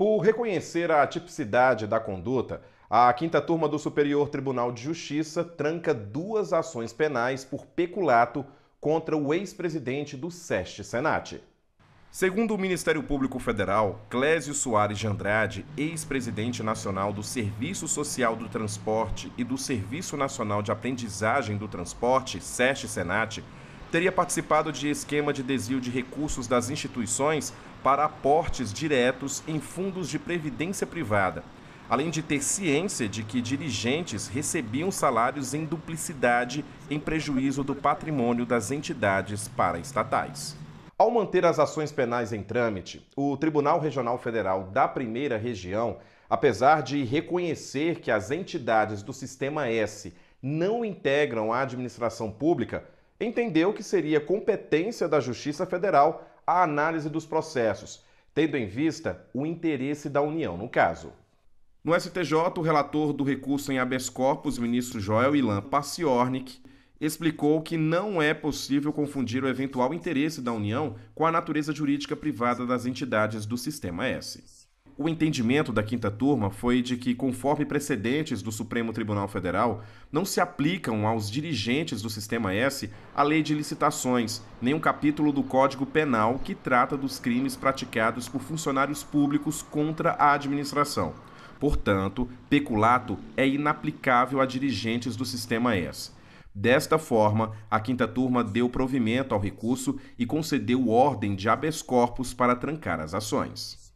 Por reconhecer a tipicidade da conduta, a quinta turma do Superior Tribunal de Justiça tranca duas ações penais por peculato contra o ex-presidente do SEST Senat. Segundo o Ministério Público Federal, Clésio Soares de Andrade, ex-presidente nacional do Serviço Social do Transporte e do Serviço Nacional de Aprendizagem do Transporte, (Sesc Senat, teria participado de esquema de desvio de recursos das instituições para aportes diretos em fundos de previdência privada, além de ter ciência de que dirigentes recebiam salários em duplicidade em prejuízo do patrimônio das entidades paraestatais. Ao manter as ações penais em trâmite, o Tribunal Regional Federal da Primeira Região, apesar de reconhecer que as entidades do Sistema S não integram a administração pública, entendeu que seria competência da Justiça Federal a análise dos processos, tendo em vista o interesse da União no caso. No STJ, o relator do recurso em habeas corpus, ministro Joel Ilan Paciornik, explicou que não é possível confundir o eventual interesse da União com a natureza jurídica privada das entidades do Sistema S. O entendimento da quinta turma foi de que, conforme precedentes do Supremo Tribunal Federal, não se aplicam aos dirigentes do Sistema S a lei de licitações, nem um capítulo do Código Penal que trata dos crimes praticados por funcionários públicos contra a administração. Portanto, peculato é inaplicável a dirigentes do Sistema S. Desta forma, a quinta turma deu provimento ao recurso e concedeu ordem de habeas corpus para trancar as ações.